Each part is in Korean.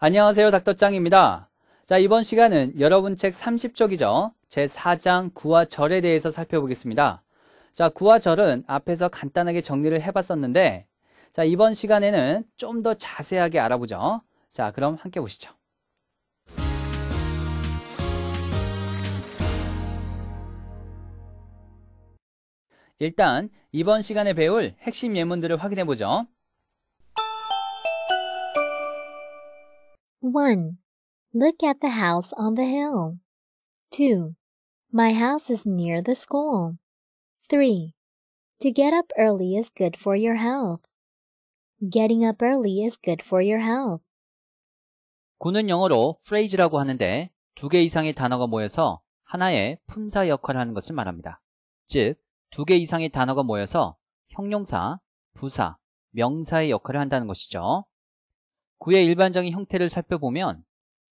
안녕하세요. 닥터짱입니다. 자, 이번 시간은 여러분 책 30쪽이죠. 제4장 구와 절에 대해서 살펴보겠습니다. 자, 구와 절은 앞에서 간단하게 정리를 해봤었는데, 자, 이번 시간에는 좀 더 자세하게 알아보죠. 자, 그럼 함께 보시죠. 일단, 이번 시간에 배울 핵심 예문들을 확인해보죠. 1. Look at the house on the hill. 2. My house is near the school. 3. To get up early is good for your health. Getting up early is good for your health. 구는 영어로 phrase라고 하는데 두 개 이상의 단어가 모여서 하나의 품사 역할을 하는 것을 말합니다. 즉, 두 개 이상의 단어가 모여서 형용사, 부사, 명사의 역할을 한다는 것이죠. 구의 일반적인 형태를 살펴보면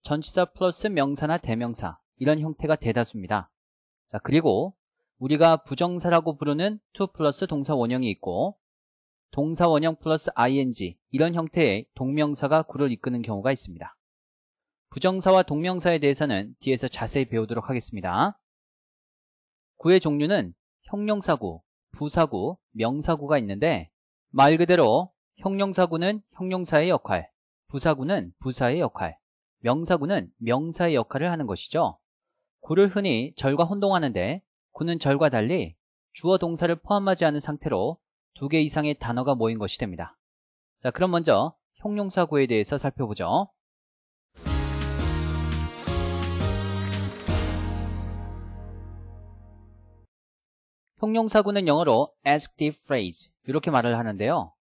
전치사 플러스 명사나 대명사 이런 형태가 대다수입니다. 자 그리고 우리가 부정사라고 부르는 to 플러스 동사 원형이 있고 동사 원형 플러스 ing 이런 형태의 동명사가 구를 이끄는 경우가 있습니다. 부정사와 동명사에 대해서는 뒤에서 자세히 배우도록 하겠습니다. 구의 종류는 형용사구, 부사구, 명사구가 있는데 말 그대로 형용사구는 형용사의 역할, 부사구는 부사의 역할, 명사구는 명사의 역할을 하는 것이죠. 구를 흔히 절과 혼동하는데 구는 절과 달리 주어 동사를 포함하지 않은 상태로 두 개 이상의 단어가 모인 것이 됩니다. 자, 그럼 먼저 형용사 구에 대해서 살펴보죠. 형용사구는 영어로 a s k t h e phrase 이렇게 말을 하는데요.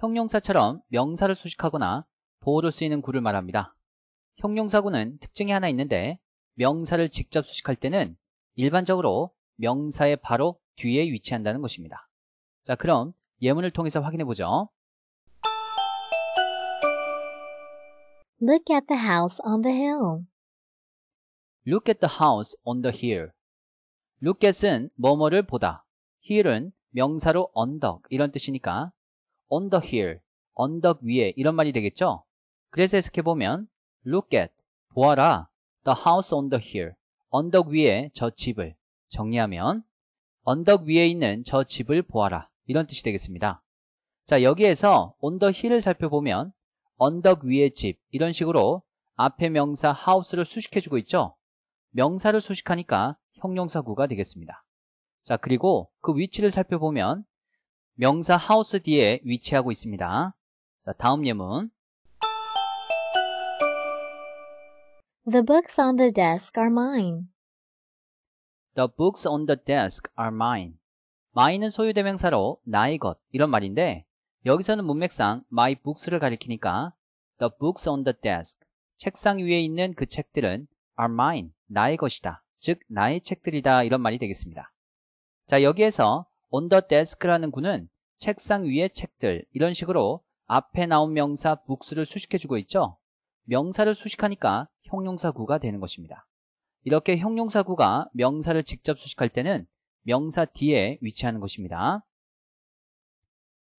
형용사처럼 명사를 수식하거나 보호를 쓰이는 구를 말합니다. 형용사구는 특징이 하나 있는데 명사를 직접 수식할 때는 일반적으로 명사의 바로 뒤에 위치한다는 것입니다. 자 그럼 예문을 통해서 확인해 보죠. Look at the house on the hill. Look at the house on the hill. Look at은 뭐뭐를 보다. hill은 명사로 언덕 이런 뜻이니까 on the hill, 언덕 위에 이런 말이 되겠죠? 그래서 해석해보면 look at, 보아라 the house on the hill, 언덕 위에 저 집을 정리하면 언덕 위에 있는 저 집을 보아라 이런 뜻이 되겠습니다 자 여기에서 on the hill을 살펴보면 언덕 위에집 이런 식으로 앞에 명사 house를 수식해주고 있죠 명사를 수식하니까 형용사구가 되겠습니다 자 그리고 그 위치를 살펴보면 명사 하우스 뒤에 위치하고 있습니다 자 다음 예문 The books on the desk are mine. The books on the desk are mine. mine은 소유대명사로 나의 것 이런 말인데 여기서는 문맥상 my books를 가리키니까 the books on the desk 책상 위에 있는 그 책들은 are mine 나의 것이다 즉 나의 책들이다 이런 말이 되겠습니다 자 여기에서 on the desk라는 구는 책상 위에 책들 이런 식으로 앞에 나온 명사 books를 수식해주고 있죠 명사를 수식하니까 형용사구가 되는 것입니다. 이렇게 형용사구가 명사를 직접 수식할 때는 명사 뒤에 위치하는 것입니다.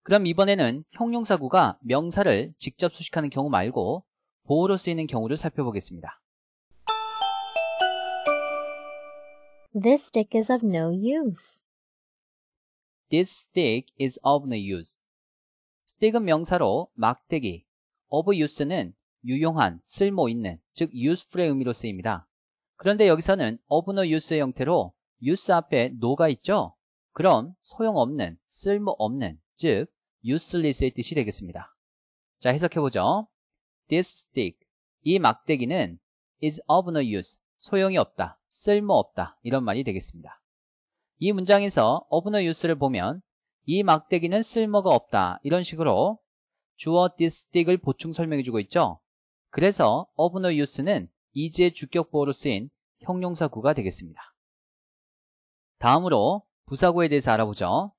그럼 이번에는 형용사구가 명사를 직접 수식하는 경우 말고 보호로 쓰이는 경우를 살펴보겠습니다. This stick is of no use. This stick is of no use. stick은 명사로 막대기, of use는 유용한, 쓸모있는, 즉 useful의 의미로 쓰입니다. 그런데 여기서는 어분어 use의 형태로 use 앞에 no가 있죠? 그럼 소용없는, 쓸모없는, 즉 useless의 뜻이 되겠습니다. 자, 해석해보죠. This stick, 이 막대기는 is of no use, 소용이 없다, 쓸모없다 이런 말이 되겠습니다. 이 문장에서 of no use를 보면 이 막대기는 쓸모가 없다 이런 식으로 주어 this stick을 보충 설명해주고 있죠. 그래서 어브너 유스는 이제 주격보호로 쓰인 형용사구가 되겠습니다. 다음으로 부사구에 대해서 알아보죠.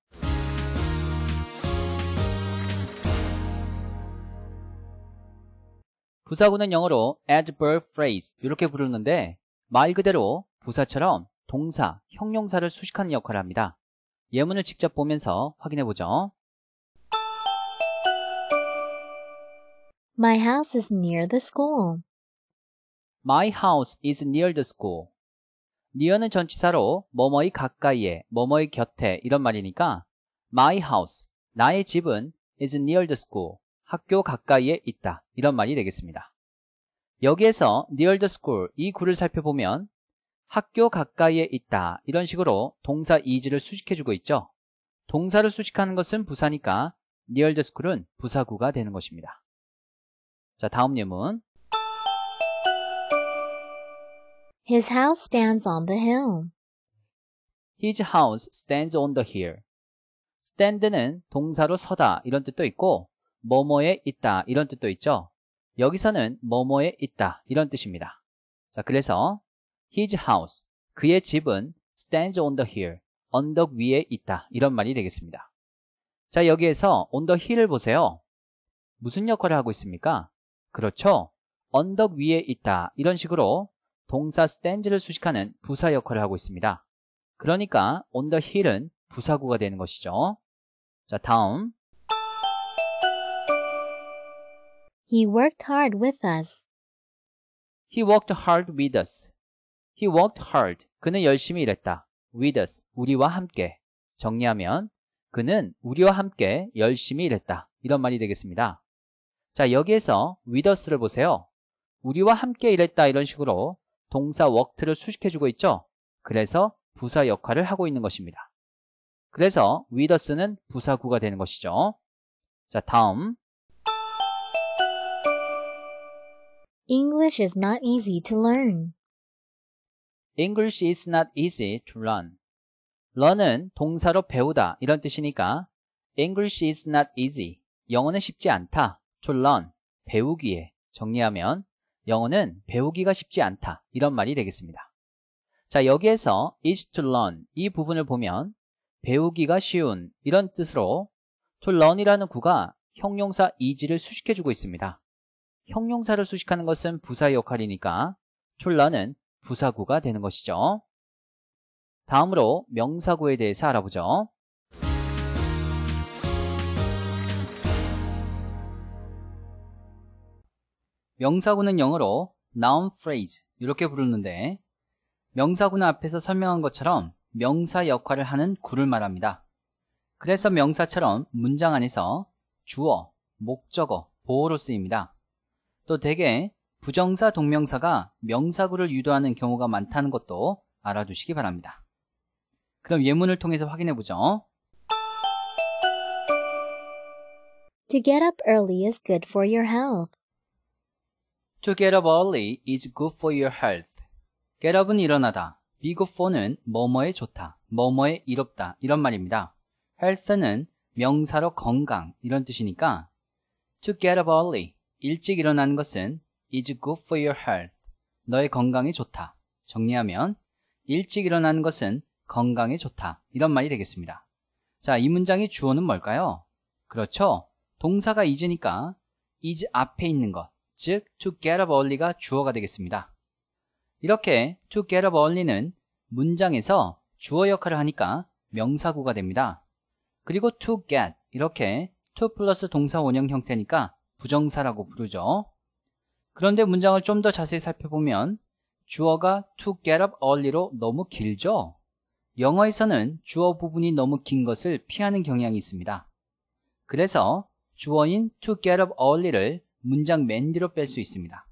부사구는 영어로 adverb phrase 이렇게 부르는데 말 그대로 부사처럼 동사, 형용사를 수식하는 역할을 합니다. 예문을 직접 보면서 확인해 보죠. My house is near the school. My house is near the school. near는 전치사로 뭐뭐이 가까이에, 뭐뭐이 곁에 이런 말이니까 my house, 나의 집은 is near the school, 학교 가까이에 있다 이런 말이 되겠습니다. 여기에서 near the school 이 구를 살펴보면 학교 가까이에 있다 이런 식으로 동사 이지를 수식해주고 있죠. 동사를 수식하는 것은 부사니까 near the school은 부사구가 되는 것입니다. 자, 다음 예문. His house stands on the hill. His house stands on the hill. stand는 동사로 서다 이런 뜻도 있고 뭐뭐에 있다 이런 뜻도 있죠. 여기서는 뭐뭐에 있다 이런 뜻입니다. 자, 그래서 his house 그의 집은 stands on the hill 언덕 위에 있다 이런 말이 되겠습니다. 자, 여기에서 on the hill을 보세요. 무슨 역할을 하고 있습니까? 그렇죠? 언덕 위에 있다 이런 식으로 동사 stand를 수식하는 부사 역할을 하고 있습니다. 그러니까 on the hill은 부사구가 되는 것이죠. 자 다음 He worked hard with us. He worked hard with us. He worked hard. 그는 열심히 일했다. With us. 우리와 함께. 정리하면 그는 우리와 함께 열심히 일했다. 이런 말이 되겠습니다. 자 여기에서 withus를 보세요 우리와 함께 일했다 이런 식으로 동사 worked를 수식해주고 있죠 그래서 부사 역할을 하고 있는 것입니다 그래서 withus는 부사구가 되는 것이죠 자 다음 English is not easy to learn English is not easy to learn learn은 동사로 배우다 이런 뜻이니까 English is not easy 영어는 쉽지 않다 촌런, 배우기에 정리하면 영어는 배우기가 쉽지 않다 이런 말이 되겠습니다. 자 여기에서 is to learn 이 부분을 보면 배우기가 쉬운 이런 뜻으로 to learn이라는 구가 형용사 is를 수식해주고 있습니다. 형용사를 수식하는 것은 부사의 역할이니까 to learn은 부사구가 되는 것이죠. 다음으로 명사구에 대해서 알아보죠. 명사구는 영어로 noun phrase 이렇게 부르는데 명사구는 앞에서 설명한 것처럼 명사 역할을 하는 구를 말합니다. 그래서 명사처럼 문장 안에서 주어, 목적어, 보호로 쓰입니다. 또 대개 부정사, 동명사가 명사구를 유도하는 경우가 많다는 것도 알아두시기 바랍니다. 그럼 예문을 통해서 확인해 보죠. To get up early is good for your health. To get up early is good for your health. get up은 일어나다. be good for는 뭐뭐에 좋다, 뭐뭐에 이롭다 이런 말입니다. health는 명사로 건강 이런 뜻이니까 to get up early 일찍 일어나는 것은 is good for your health. 너의 건강이 좋다. 정리하면 일찍 일어나는 것은 건강에 좋다. 이런 말이 되겠습니다. 자, 이 문장의 주어는 뭘까요? 그렇죠. 동사가 is니까 is 앞에 있는 것, 즉 to get up early가 주어가 되겠습니다. 이렇게 to get up early는 문장에서 주어 역할을 하니까 명사구가 됩니다. 그리고 to get 이렇게 to 플러스 동사 원형 형태니까 부정사라고 부르죠. 그런데 문장을 좀 더 자세히 살펴보면 주어가 to get up early로 너무 길죠? 영어에서는 주어 부분이 너무 긴 것을 피하는 경향이 있습니다. 그래서 주어인 to get up early를 문장 맨 뒤로 뺄 수 있습니다.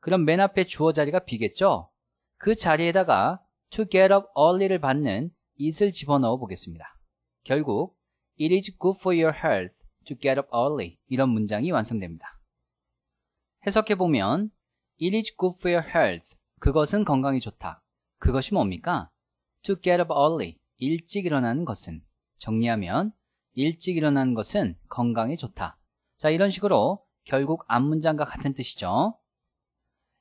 그럼 맨 앞에 주어 자리가 비겠죠? 그 자리에다가 to get up early를 받는 it을 집어넣어 보겠습니다. 결국 it is good for your health to get up early 이런 문장이 완성됩니다. 해석해 보면 it is good for your health 그것은 건강에 좋다. 그것이 뭡니까? to get up early 일찍 일어나는 것은 정리하면 일찍 일어나는 것은 건강에 좋다. 자 이런 식으로 결국 앞 문장과 같은 뜻이죠.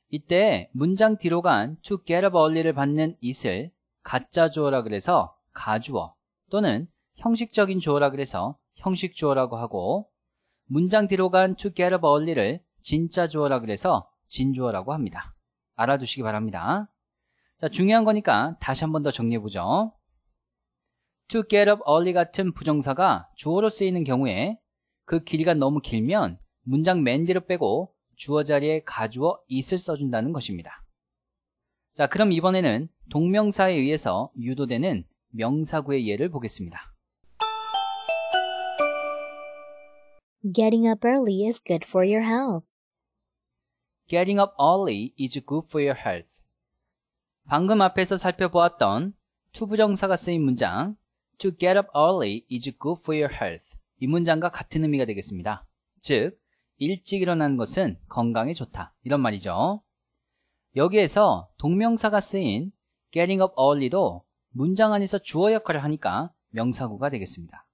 이때 문장 뒤로 간 to get up early를 받는 it을 가짜 주어라 그래서 가주어 또는 형식적인 주어라 그래서 형식 주어라고 하고 문장 뒤로 간 to get up early를 진짜 주어라 그래서 진주어라고 합니다. 알아두시기 바랍니다. 자, 중요한 거니까 다시 한 번 더 정리해보죠. to get up early 같은 부정사가 주어로 쓰이는 경우에 그 길이가 너무 길면 문장 맨 뒤로 빼고 주어 자리에 가주어 it을 써준다는 것입니다. 자, 그럼 이번에는 동명사에 의해서 유도되는 명사구의 예를 보겠습니다. Getting up early is good for your health. Getting up early is good for your health. 방금 앞에서 살펴보았던 투부정사가 쓰인 문장 To get up early is good for your health. 이 문장과 같은 의미가 되겠습니다. 즉, 일찍 일어나는 것은 건강에 좋다. 이런 말이죠. 여기에서 동명사가 쓰인 getting up early도 문장 안에서 주어 역할을 하니까 명사구가 되겠습니다.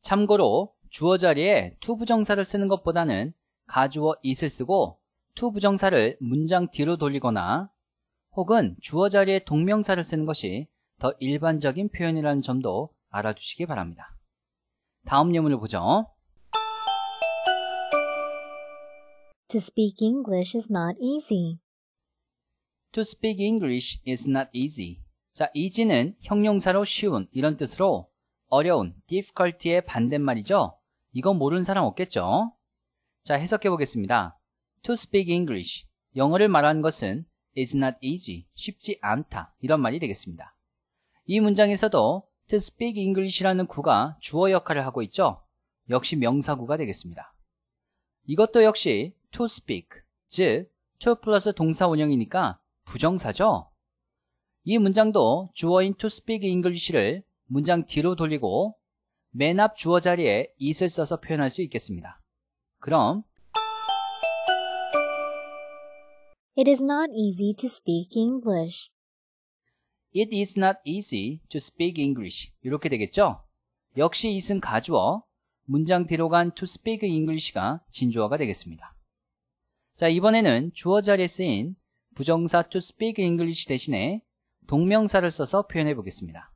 참고로 주어 자리에 to 부정사를 쓰는 것보다는 가주어 it을 쓰고 to 부정사를 문장 뒤로 돌리거나 혹은 주어 자리에 동명사를 쓰는 것이 더 일반적인 표현이라는 점도 알아두시기 바랍니다. 다음 예문을 보죠. To speak English is not easy. To speak English is not easy. 자, easy는 형용사로 쉬운 이런 뜻으로 어려운, difficulty의 반대말이죠. 이거 모르는 사람 없겠죠? 자, 해석해 보겠습니다. To speak English, 영어를 말하는 것은 is not easy, 쉽지 않다 이런 말이 되겠습니다. 이 문장에서도 to speak English라는 구가 주어 역할을 하고 있죠. 역시 명사구가 되겠습니다. 이것도 역시 to speak 즉 to 플러스 동사 원형이니까 부정사죠. 이 문장도 주어인 to speak English를 문장 뒤로 돌리고 맨 앞 주어 자리에 it을 써서 표현할 수 있겠습니다. 그럼 It is not easy to speak English. It is not easy to speak English. 이렇게 되겠죠? 역시 it은 가주어, 문장 뒤로 간 to speak English가 진주어가 되겠습니다. 자, 이번에는 주어 자리에 쓰인 부정사 to speak English 대신에 동명사를 써서 표현해 보겠습니다.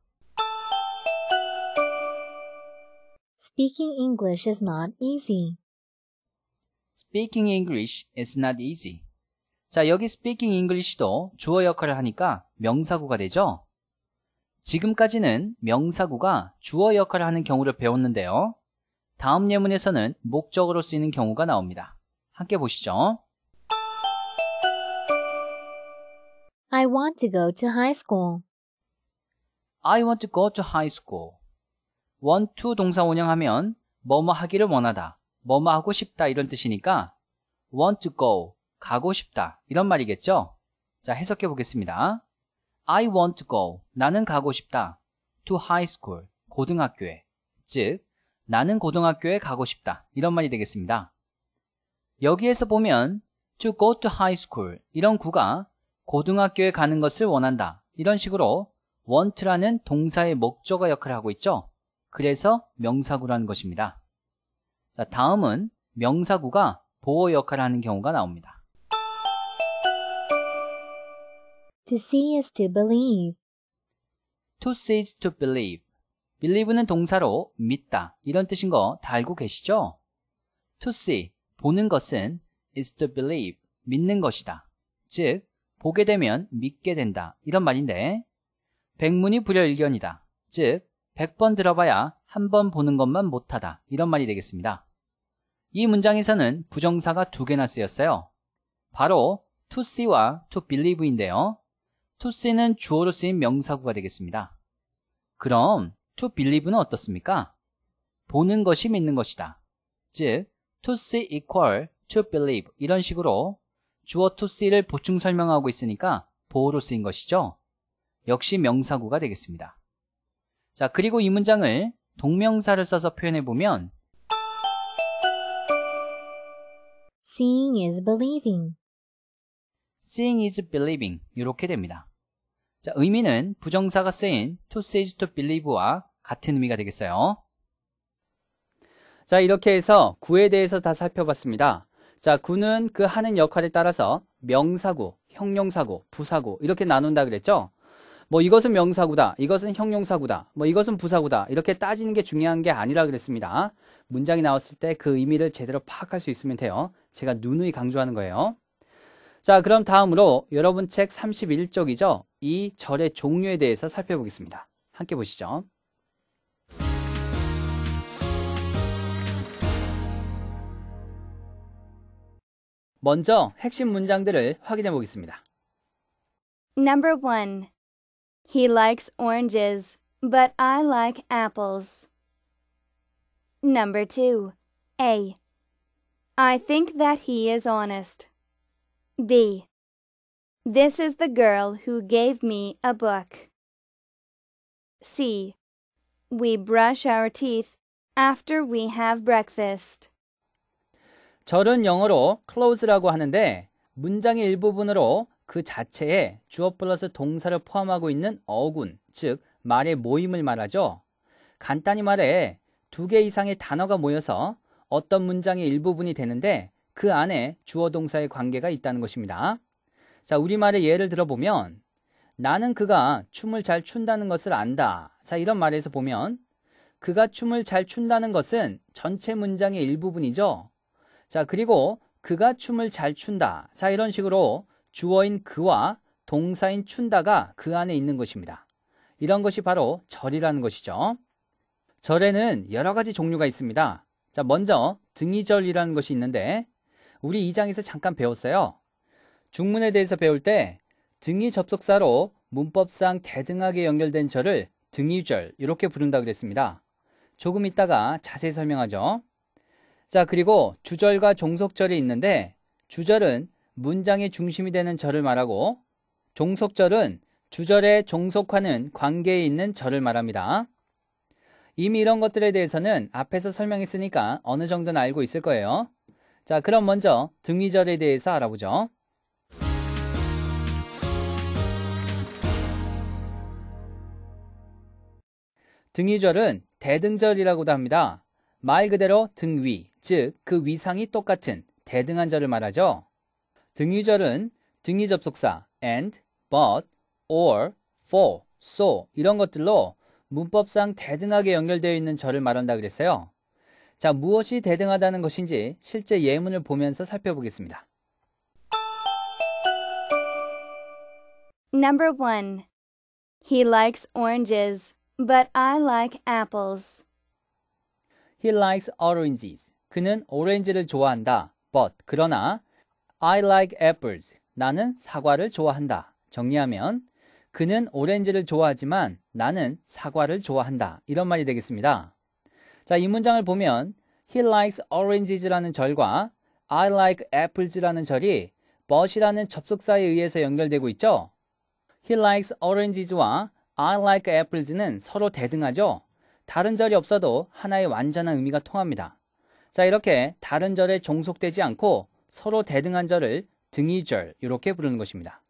Speaking English is not easy. Speaking English is not easy. 자, 여기 speaking English도 주어 역할을 하니까 명사구가 되죠? 지금까지는 명사구가 주어 역할을 하는 경우를 배웠는데요. 다음 예문에서는 목적으로 쓰이는 경우가 나옵니다. 함께 보시죠. I want to go to high school. I want to go to high school. want to 동사 운영하면 뭐뭐 하기를 원하다, 뭐뭐 하고 싶다 이런 뜻이니까 want to go, 가고 싶다 이런 말이겠죠? 자, 해석해 보겠습니다. I want to go. 나는 가고 싶다. to high school. 고등학교에. 즉, 나는 고등학교에 가고 싶다. 이런 말이 되겠습니다. 여기에서 보면 to go to high school 이런 구가 고등학교에 가는 것을 원한다. 이런 식으로 want라는 동사의 목적어 역할을 하고 있죠. 그래서 명사구라는 것입니다. 자, 다음은 명사구가 보호 역할을 하는 경우가 나옵니다. To see is to believe. To see is to believe. believe는 동사로 믿다 이런 뜻인 거 다 알고 계시죠? To see 보는 것은 is to believe 믿는 것이다. 즉 보게 되면 믿게 된다. 이런 말인데 백문이 불여일견이다. 즉 100번 들어봐야 한 번 보는 것만 못하다. 이런 말이 되겠습니다. 이 문장에서는 부정사가 두 개나 쓰였어요. 바로 to see와 to believe인데요. to see는 주어로 쓰인 명사구가 되겠습니다. 그럼 to believe는 어떻습니까? 보는 것이 믿는 것이다. 즉, to see equal to believe 이런 식으로 주어 to c를 보충 설명하고 있으니까 보호로 쓰인 것이죠. 역시 명사구가 되겠습니다. 자, 그리고 이 문장을 동명사를 써서 표현해 보면 seeing is believing seeing is believing 이렇게 됩니다. 자, 의미는 부정사가 쓰인 to see to believe와 같은 의미가 되겠어요. 자, 이렇게 해서 구에 대해서 다 살펴봤습니다. 자, 구는 그 하는 역할에 따라서 명사구, 형용사구, 부사구 이렇게 나눈다 그랬죠? 뭐 이것은 명사구다, 이것은 형용사구다, 뭐 이것은 부사구다 이렇게 따지는 게 중요한 게 아니라 그랬습니다. 문장이 나왔을 때 그 의미를 제대로 파악할 수 있으면 돼요. 제가 누누이 강조하는 거예요. 자, 그럼 다음으로 여러분 책 31쪽이죠. 이 절의 종류에 대해서 살펴보겠습니다. 함께 보시죠. 먼저 핵심 문장들을 확인해 보겠습니다. Number 1. He likes oranges, but I like apples. Number 2. A. I think that he is honest. B. This is the girl who gave me a book. C. We brush our teeth after we have breakfast. 절은 영어로 close라고 하는데 문장의 일부분으로 그 자체에 주어 플러스 동사를 포함하고 있는 어군, 즉 말의 모임을 말하죠. 간단히 말해 두 개 이상의 단어가 모여서 어떤 문장의 일부분이 되는데 그 안에 주어 동사의 관계가 있다는 것입니다. 자, 우리말의 예를 들어보면 나는 그가 춤을 잘 춘다는 것을 안다. 자, 이런 말에서 보면 그가 춤을 잘 춘다는 것은 전체 문장의 일부분이죠. 자, 그리고 그가 춤을 잘 춘다. 자, 이런 식으로 주어인 그와 동사인 춘다가 그 안에 있는 것입니다. 이런 것이 바로 절이라는 것이죠. 절에는 여러 가지 종류가 있습니다. 자, 먼저 등이절이라는 것이 있는데 우리 이장에서 잠깐 배웠어요. 중문에 대해서 배울 때 등이 접속사로 문법상 대등하게 연결된 절을 등이절 이렇게 부른다 그랬습니다. 조금 있다가 자세히 설명하죠. 자, 그리고 주절과 종속절이 있는데 주절은 문장의 중심이 되는 절을 말하고 종속절은 주절에 종속하는 관계에 있는 절을 말합니다. 이미 이런 것들에 대해서는 앞에서 설명했으니까 어느 정도는 알고 있을 거예요. 자, 그럼 먼저 등위절에 대해서 알아보죠. 등위절은 대등절이라고도 합니다. 말 그대로 등위, 즉 그 위상이 똑같은 대등한 절을 말하죠. 등위절은 등위 접속사 and, but, or, for, so 이런 것들로 문법상 대등하게 연결되어 있는 절을 말한다 그랬어요. 자, 무엇이 대등하다는 것인지 실제 예문을 보면서 살펴보겠습니다. Number 1. He likes oranges, but I like apples. He likes oranges. 그는 오렌지를 좋아한다. But 그러나 I like apples. 나는 사과를 좋아한다. 정리하면 그는 오렌지를 좋아하지만 나는 사과를 좋아한다. 이런 말이 되겠습니다. 자, 이 문장을 보면 He likes oranges라는 절과 I like apples라는 절이 but이라는 접속사에 의해서 연결되고 있죠. He likes oranges와 I like apples는 서로 대등하죠. 다른 절이 없어도 하나의 완전한 의미가 통합니다. 자, 이렇게 다른 절에 종속되지 않고 서로 대등한 절을 등이절 이렇게 부르는 것입니다.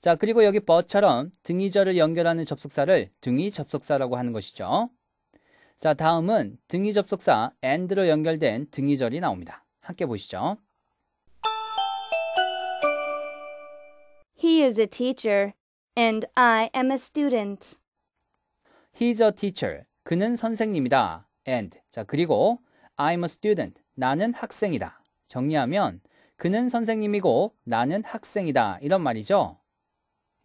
자, 그리고 여기 버처럼 등이절을 연결하는 접속사를 등이 접속사라고 하는 것이죠. 자, 다음은 등이 접속사 and로 연결된 등이절이 나옵니다. 함께 보시죠. He is a teacher and I am a student. He's a teacher 그는 선생님이다. and 자 그리고 I'm a student 나는 학생이다. 정리하면 그는 선생님이고 나는 학생이다 이런 말이죠.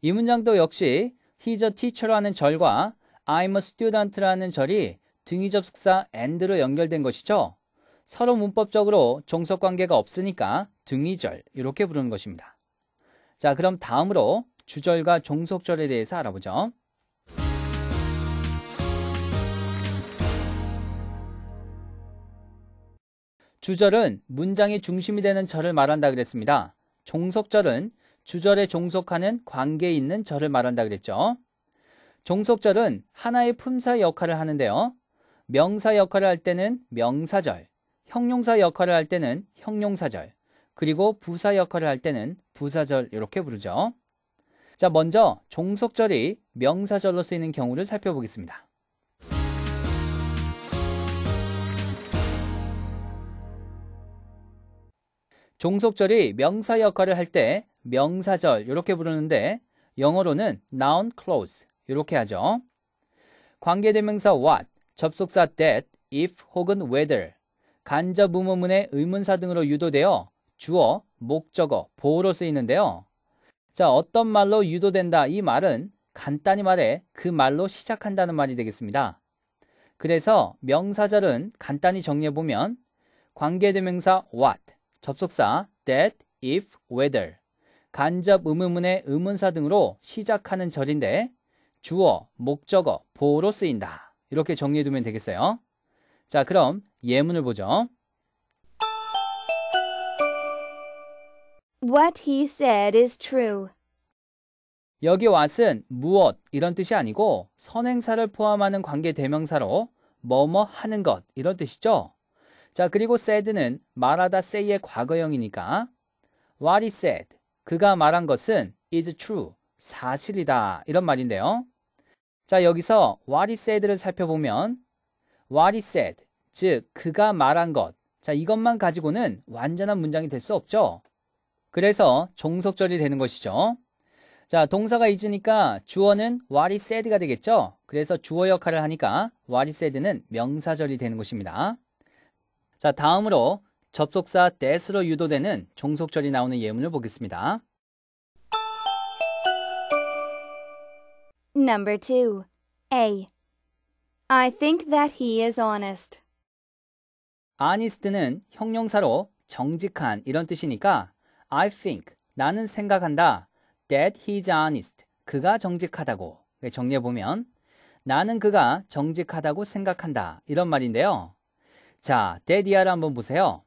이 문장도 역시 he's a teacher라는 절과 I'm a student라는 절이 등이 접속사 and로 연결된 것이죠. 서로 문법적으로 종속 관계가 없으니까 등이절 이렇게 부르는 것입니다. 자, 그럼 다음으로 주절과 종속절에 대해서 알아보죠. 주절은 문장의 중심이 되는 절을 말한다 그랬습니다. 종속절은 주절에 종속하는 관계에 있는 절을 말한다 그랬죠. 종속절은 하나의 품사 역할을 하는데요. 명사 역할을 할 때는 명사절, 형용사 역할을 할 때는 형용사절, 그리고 부사 역할을 할 때는 부사절 이렇게 부르죠. 자, 먼저 종속절이 명사절로 쓰이는 경우를 살펴보겠습니다. 종속절이 명사 역할을 할 때 명사절 이렇게 부르는데 영어로는 noun clause 이렇게 하죠. 관계대명사 what, 접속사 that, if 혹은 whether, 간접 의문문의 의문사 등으로 유도되어 주어, 목적어, 보호로 쓰이는데요. 자, 어떤 말로 유도된다 이 말은 간단히 말해 그 말로 시작한다는 말이 되겠습니다. 그래서 명사절은 간단히 정리해보면 관계대명사 what, 접속사 that, if, whether, 간접 의문문의 의문사 등으로 시작하는 절인데 주어, 목적어, 보어로 쓰인다. 이렇게 정리해두면 되겠어요. 자, 그럼 예문을 보죠. What he said is true. 여기 왓은 무엇 이런 뜻이 아니고 선행사를 포함하는 관계 대명사로 뭐뭐 하는 것 이런 뜻이죠. 자, 그리고 said는 말하다 say의 과거형이니까 what he said, 그가 말한 것은 is true, 사실이다 이런 말인데요. 자, 여기서 what he said를 살펴보면 what he said, 즉 그가 말한 것. 자, 이것만 가지고는 완전한 문장이 될 수 없죠. 그래서 종속절이 되는 것이죠. 자, 동사가 있으니까 주어는 what is said가 되겠죠? 그래서 주어 역할을 하니까 what is said는 명사절이 되는 것입니다. 자, 다음으로 접속사 that으로 유도되는 종속절이 나오는 예문을 보겠습니다. Number 2. A. I think that he is honest. honest는 형용사로 정직한 이런 뜻이니까 I think 나는 생각한다 that he's honest 그가 정직하다고 정리해 보면 나는 그가 정직하다고 생각한다 이런 말인데요. 자, 데디아를 한번 보세요.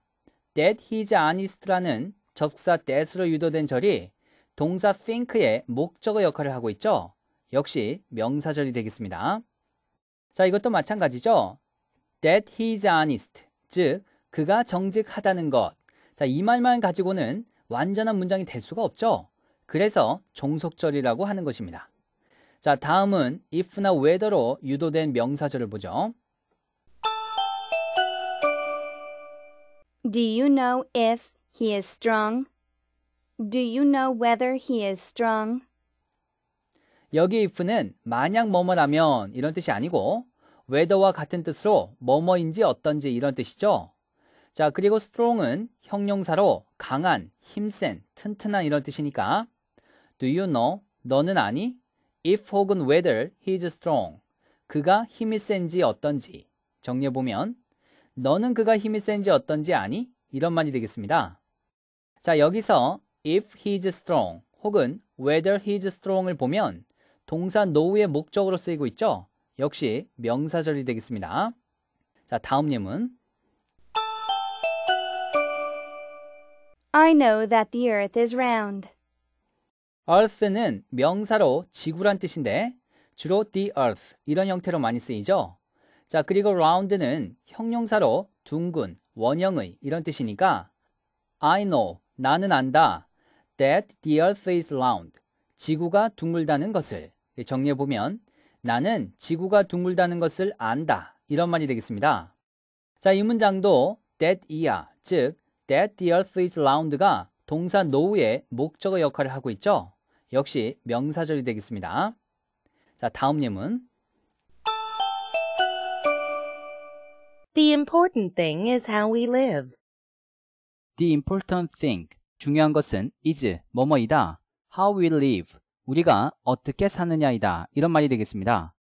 that his anist라는 접사 that으로 유도된 절이 동사 think의 목적어 역할을 하고 있죠. 역시 명사절이 되겠습니다. 자, 이것도 마찬가지죠. that his anist, 즉 그가 정직하다는 것. 자, 이 말만 가지고는 완전한 문장이 될 수가 없죠. 그래서 종속절이라고 하는 것입니다. 자, 다음은 if나 whether로 유도된 명사절을 보죠. Do you know if he is strong? Do you know whether he is strong? 여기 if는 만약 뭐뭐라면 이런 뜻이 아니고 whether와 같은 뜻으로 뭐뭐인지 어떤지 이런 뜻이죠. 자, 그리고 strong은 형용사로 강한, 힘센, 튼튼한 이런 뜻이니까 Do you know? 너는 아니? If 혹은 whether he is strong. 그가 힘이 센지 어떤지. 정리해보면 너는 그가 힘이 센지 어떤지 아니? 이런 말이 되겠습니다. 자, 여기서 if he's strong 혹은 whether he's strong을 보면 동사 k n o 의 목적으로 쓰이고 있죠. 역시 명사절이 되겠습니다. 자, 다음 예문. I know that the earth is round. earth는 명사로 지구란 뜻인데 주로 the earth 이런 형태로 많이 쓰이죠. 자, 그리고 round는 형용사로 둥근, 원형의 이런 뜻이니까 I know, 나는 안다. that the earth is round. 지구가 둥글다는 것을 정리해 보면 나는 지구가 둥글다는 것을 안다. 이런 말이 되겠습니다. 자, 이 문장도 that ear, 즉 that the earth is round가 동사 k n o 의 목적어 역할을 하고 있죠. 역시 명사절이 되겠습니다. 자, 다음 예문. The important thing is how we live. The important thing, 중요한 것은 is, 뭐뭐이다, how we live, 우리가 어떻게 사느냐이다, 이런 말이 되겠습니다.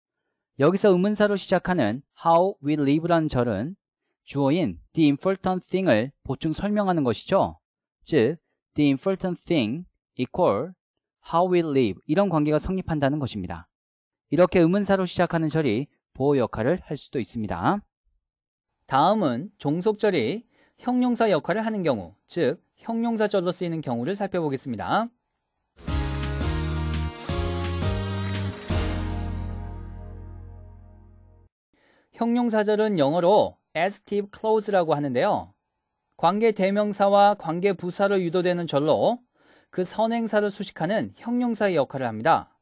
여기서 의문사로 시작하는 how we live라는 절은 주어인 the important thing을 보충 설명하는 것이죠. 즉, the important thing equal how we live 이런 관계가 성립한다는 것입니다. 이렇게 의문사로 시작하는 절이 보호 역할을 할 수도 있습니다. 다음은 종속절이 형용사 역할을 하는 경우, 즉 형용사절로 쓰이는 경우를 살펴보겠습니다. 형용사절은 영어로 active clause라고 하는데요. 관계 대명사와 관계 부사로 유도되는 절로 그 선행사를 수식하는 형용사의 역할을 합니다.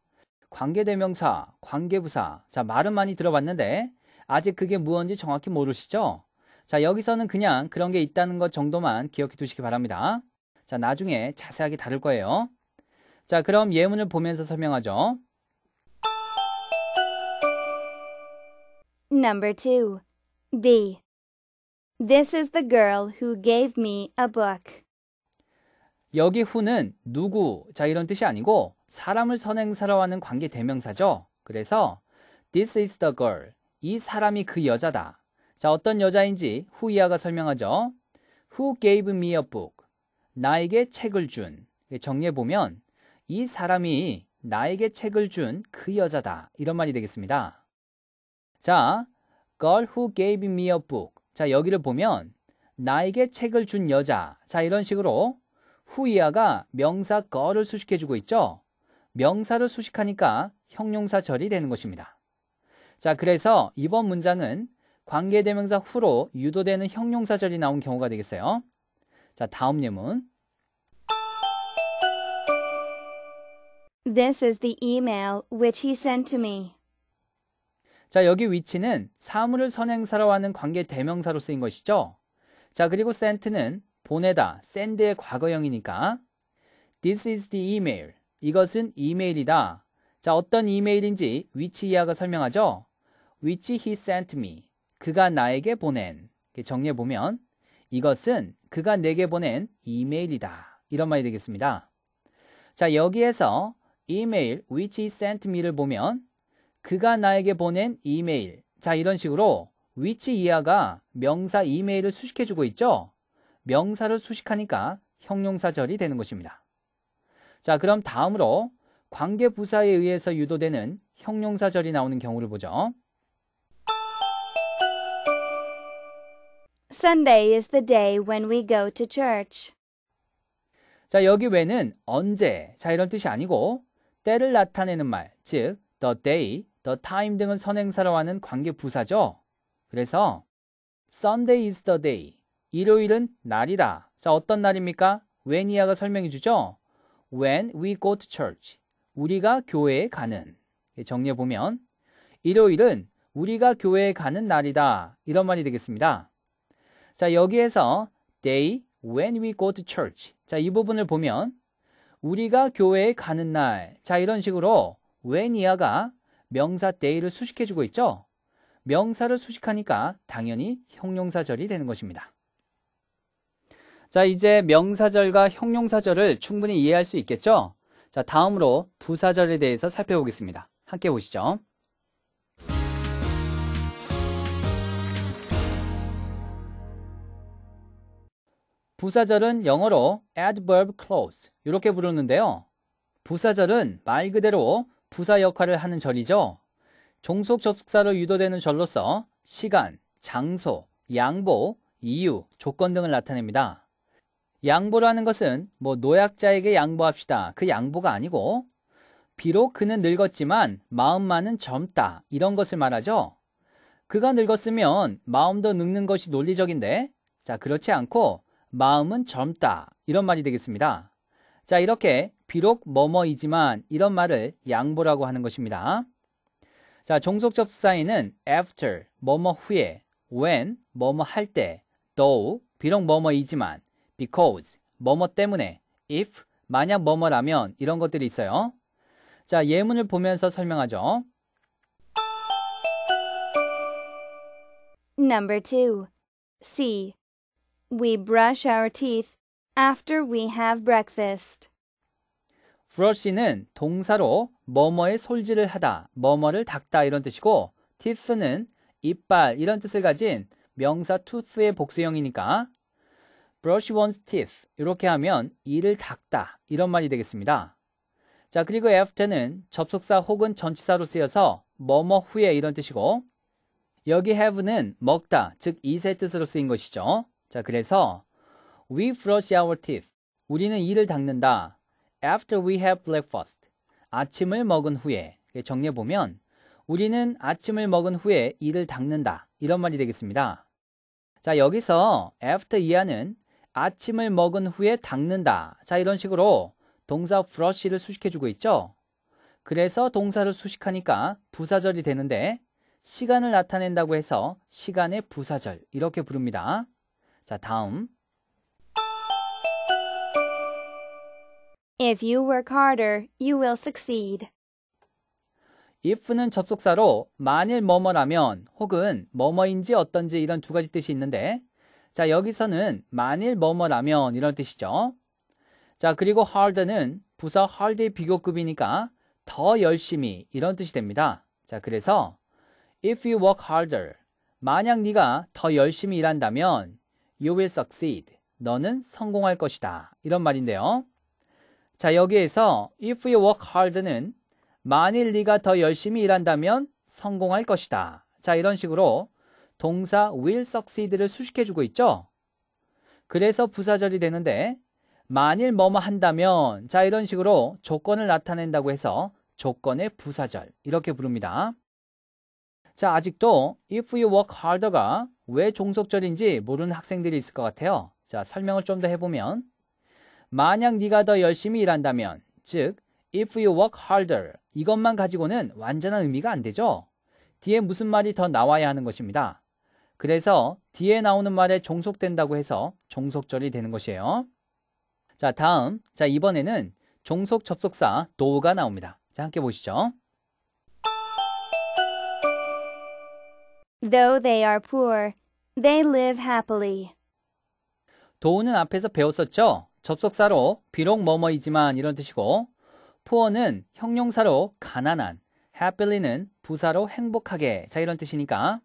관계 대명사, 관계 부사. 자, 말은 많이 들어봤는데 아직 그게 무언지 정확히 모르시죠? 자, 여기서는 그냥 그런 게 있다는 것 정도만 기억해 두시기 바랍니다. 자, 나중에 자세하게 다룰 거예요. 자, 그럼 예문을 보면서 설명하죠. Number 2. B. This is the girl who gave me a book. 여기 후는 누구, 자, 이런 뜻이 아니고 사람을 선행사로 하는 관계 대명사죠. 그래서 this is the girl, 이 사람이 그 여자다. 자, 어떤 여자인지 후이아가 설명하죠. Who gave me a book? 나에게 책을 준. 정리해 보면 이 사람이 나에게 책을 준 그 여자다. 이런 말이 되겠습니다. 자, girl who gave me a book. 자, 여기를 보면 나에게 책을 준 여자. 자, 이런 식으로 후이아가 명사 girl을 수식해 주고 있죠. 명사를 수식하니까 형용사 절이 되는 것입니다. 자, 그래서 이번 문장은 관계대명사 후로 유도되는 형용사절이 나온 경우가 되겠어요. 자, 다음 예문. This is the email which he sent to me. 자, 여기 위치는 사물을 선행사로 하는 관계 대명사로 쓰인 것이죠. 자, 그리고 sent는 보내다, send의 과거형이니까 this is the email. 이것은 이메일이다. 자, 어떤 이메일인지 위치 이하가 설명하죠. which he sent me. 그가 나에게 보낸. 정리해 보면 이것은 그가 내게 보낸 이메일이다. 이런 말이 되겠습니다. 자, 여기에서 이메일 which he sent me를 보면 그가 나에게 보낸 이메일. 자, 이런 식으로 which 이하가 명사 이메일을 수식해 주고 있죠. 명사를 수식하니까 형용사절이 되는 것입니다. 자, 그럼 다음으로 관계 부사에 의해서 유도되는 형용사절이 나오는 경우를 보죠. Sunday is the day when we go to church. 자, 여기 왜는 언제, 자, 이런 뜻이 아니고 때를 나타내는 말, 즉 the day, the time 등을 선행사로 하는 관계 부사죠. 그래서 Sunday is the day. 일요일은 날이다. 자, 어떤 날입니까? when 이하가 설명해 주죠. when we go to church. 우리가 교회에 가는. 정리해 보면 일요일은 우리가 교회에 가는 날이다. 이런 말이 되겠습니다. 자, 여기에서 day when we go to church. 자, 이 부분을 보면 우리가 교회에 가는 날. 자, 이런 식으로 when 이하가 명사 day를 수식해 주고 있죠. 명사를 수식하니까 당연히 형용사절이 되는 것입니다. 자, 이제 명사절과 형용사절을 충분히 이해할 수 있겠죠? 자, 다음으로 부사절에 대해서 살펴보겠습니다. 함께 보시죠. 부사절은 영어로 adverb clause 이렇게 부르는데요. 부사절은 말 그대로 부사 역할을 하는 절이죠. 종속 접속사로 유도되는 절로서 시간, 장소, 양보, 이유, 조건 등을 나타냅니다. 양보라는 것은 뭐 노약자에게 양보합시다. 그 양보가 아니고 비록 그는 늙었지만 마음만은 젊다. 이런 것을 말하죠. 그가 늙었으면 마음도 늙는 것이 논리적인데 자, 그렇지 않고 마음은 젊다. 이런 말이 되겠습니다. 자, 이렇게 비록 뭐뭐이지만 이런 말을 양보라고 하는 것입니다. 자, 종속접사에는 after, 뭐뭐 후에, when, 뭐뭐 할 때, though, 비록 뭐뭐이지만, because, 뭐뭐 때문에, if, 만약 뭐뭐라면 이런 것들이 있어요. 자, 예문을 보면서 설명하죠. Number 2. C. We brush our teeth after we have breakfast. 브러쉬는 동사로 뭐뭐의 솔질을 하다, 뭐뭐를 닦다 이런 뜻이고 teeth는 이빨 이런 뜻을 가진 명사 tooth의 복수형이니까 brush one's teeth 이렇게 하면 이를 닦다 이런 말이 되겠습니다. 자, 그리고 after는 접속사 혹은 전치사로 쓰여서 뭐뭐 후에 이런 뜻이고 여기 have는 먹다, 즉 이 세 뜻으로 쓰인 것이죠. 자, 그래서 we brush our teeth. 우리는 이를 닦는다. after we have breakfast. 아침을 먹은 후에. 정리해 보면 우리는 아침을 먹은 후에 이를 닦는다. 이런 말이 되겠습니다. 자, 여기서 after 이하는 아침을 먹은 후에 닦는다. 자, 이런 식으로 동사 brush를 수식해 주고 있죠. 그래서 동사를 수식하니까 부사절이 되는데 시간을 나타낸다고 해서 시간의 부사절 이렇게 부릅니다. 자, 다음. If you work harder, you will succeed. if는 접속사로 만일 뭐뭐라면 혹은 뭐뭐인지 어떤지 이런 두 가지 뜻이 있는데 자, 여기서는 만일 뭐뭐라면 이런 뜻이죠. 자, 그리고 hard는 부사 hard의 비교급이니까 더 열심히 이런 뜻이 됩니다. 자, 그래서 if you work harder 만약 네가 더 열심히 일한다면 You will succeed. 너는 성공할 것이다. 이런 말인데요. 자, 여기에서 if you work hard는 만일 네가 더 열심히 일한다면 성공할 것이다. 자, 이런 식으로 동사 will succeed를 수식해 주고 있죠. 그래서 부사절이 되는데 만일 뭐뭐 한다면 자, 이런 식으로 조건을 나타낸다고 해서 조건의 부사절 이렇게 부릅니다. 자, 아직도 if you work harder가 왜 종속절인지 모르는 학생들이 있을 것 같아요. 자, 설명을 좀 더 해보면 만약 네가 더 열심히 일한다면 즉 if you work harder 이것만 가지고는 완전한 의미가 안 되죠. 뒤에 무슨 말이 더 나와야 하는 것입니다. 그래서 뒤에 나오는 말에 종속된다고 해서 종속절이 되는 것이에요. 자, 다음. 자, 이번에는 종속 접속사 do가 나옵니다. 자, 함께 보시죠. Though they are poor, they live happily. 도우는 앞에서 배웠었죠? 접속사로 비록 뭐뭐이지만 이런 뜻이고 poor는 형용사로 가난한, happily는 부사로 행복하게 자 이런 뜻이니까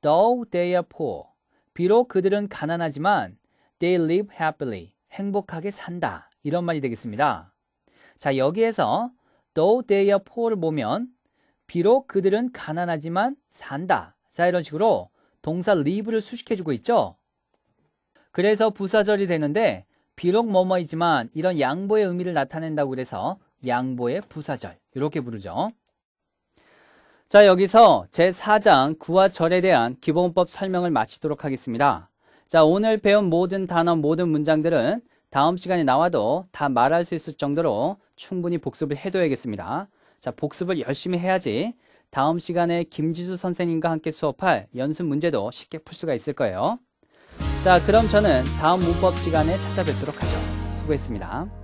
though they are poor 비록 그들은 가난하지만 they live happily 행복하게 산다 이런 말이 되겠습니다. 자 여기에서 though they are poor를 보면 비록 그들은 가난하지만 산다 자, 이런 식으로 동사 leave를 수식해주고 있죠. 그래서 부사절이 되는데 비록 뭐뭐이지만 이런 양보의 의미를 나타낸다고 그래서 양보의 부사절 이렇게 부르죠. 자 여기서 제4장 구와 절에 대한 기본법 설명을 마치도록 하겠습니다. 자 오늘 배운 모든 단어 모든 문장들은 다음 시간에 나와도 다 말할 수 있을 정도로 충분히 복습을 해둬야겠습니다. 자 복습을 열심히 해야지 다음 시간에 김지수 선생님과 함께 수업할 연습 문제도 쉽게 풀 수가 있을 거예요. 자, 그럼 저는 다음 문법 시간에 찾아뵙도록 하죠. 수고했습니다.